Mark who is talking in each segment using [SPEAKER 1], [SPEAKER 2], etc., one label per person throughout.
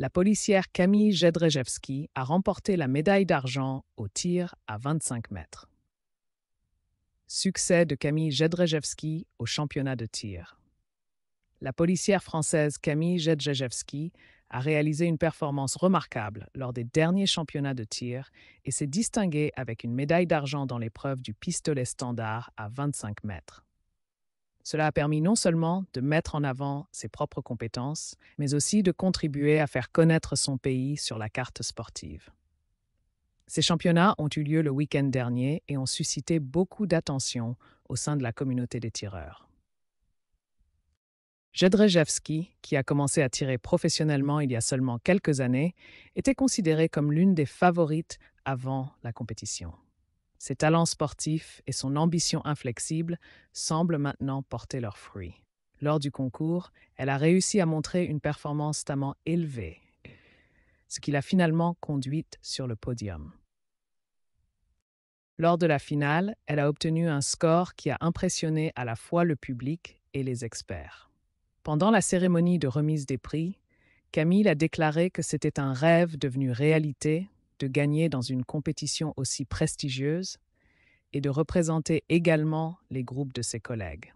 [SPEAKER 1] la policière Camille Jedrzejewski a remporté la médaille d'argent au tir à 25 mètres. Succès de Camille Jedrzejewski au championnat de tir. La policière française Camille Jedrzejewski a réalisé une performance remarquable lors des derniers championnats de tir et s'est distinguée avec une médaille d'argent dans l'épreuve du pistolet standard à 25 mètres. Cela a permis non seulement de mettre en avant ses propres compétences, mais aussi de contribuer à faire connaître son pays sur la carte sportive. Ces championnats ont eu lieu le week-end dernier et ont suscité beaucoup d'attention au sein de la communauté des tireurs. Jedrzejewski, qui a commencé à tirer professionnellement il y a seulement quelques années, était considéré comme l'une des favorites avant la compétition. Ses talents sportifs et son ambition inflexible semblent maintenant porter leurs fruits. Lors du concours, elle a réussi à montrer une performance tellement élevée, ce qui l'a finalement conduite sur le podium. Lors de la finale, elle a obtenu un score qui a impressionné à la fois le public et les experts. Pendant la cérémonie de remise des prix, Camille a déclaré que c'était un rêve devenu réalité de gagner dans une compétition aussi prestigieuse et de représenter également les groupes de ses collègues.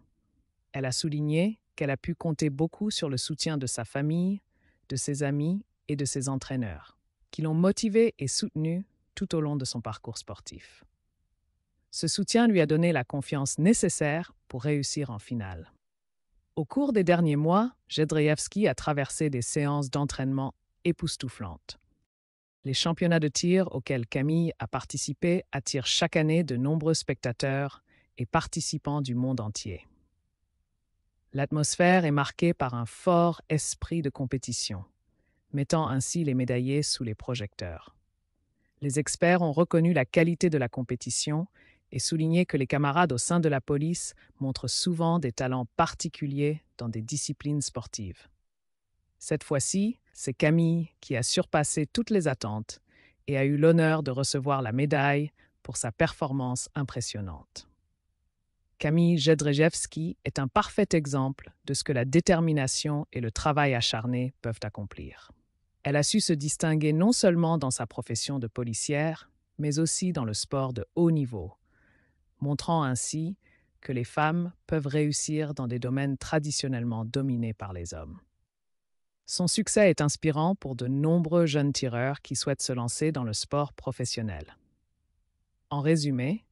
[SPEAKER 1] Elle a souligné qu'elle a pu compter beaucoup sur le soutien de sa famille, de ses amis et de ses entraîneurs, qui l'ont motivée et soutenue tout au long de son parcours sportif. Ce soutien lui a donné la confiance nécessaire pour réussir en finale. Au cours des derniers mois, Jedrzejewski a traversé des séances d'entraînement époustouflantes. Les championnats de tir auxquels Camille a participé attirent chaque année de nombreux spectateurs et participants du monde entier. L'atmosphère est marquée par un fort esprit de compétition, mettant ainsi les médaillés sous les projecteurs. Les experts ont reconnu la qualité de la compétition et souligné que les camarades au sein de la police montrent souvent des talents particuliers dans des disciplines sportives. Cette fois-ci, c'est Camille qui a surpassé toutes les attentes et a eu l'honneur de recevoir la médaille pour sa performance impressionnante. Camille Jedrzejewski est un parfait exemple de ce que la détermination et le travail acharné peuvent accomplir. Elle a su se distinguer non seulement dans sa profession de policière, mais aussi dans le sport de haut niveau, montrant ainsi que les femmes peuvent réussir dans des domaines traditionnellement dominés par les hommes. Son succès est inspirant pour de nombreux jeunes tireurs qui souhaitent se lancer dans le sport professionnel. En résumé,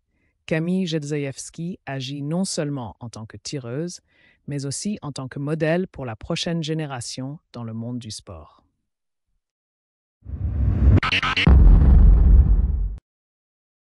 [SPEAKER 1] Camille Jedrzejewski agit non seulement en tant que tireuse, mais aussi en tant que modèle pour la prochaine génération dans le monde du sport.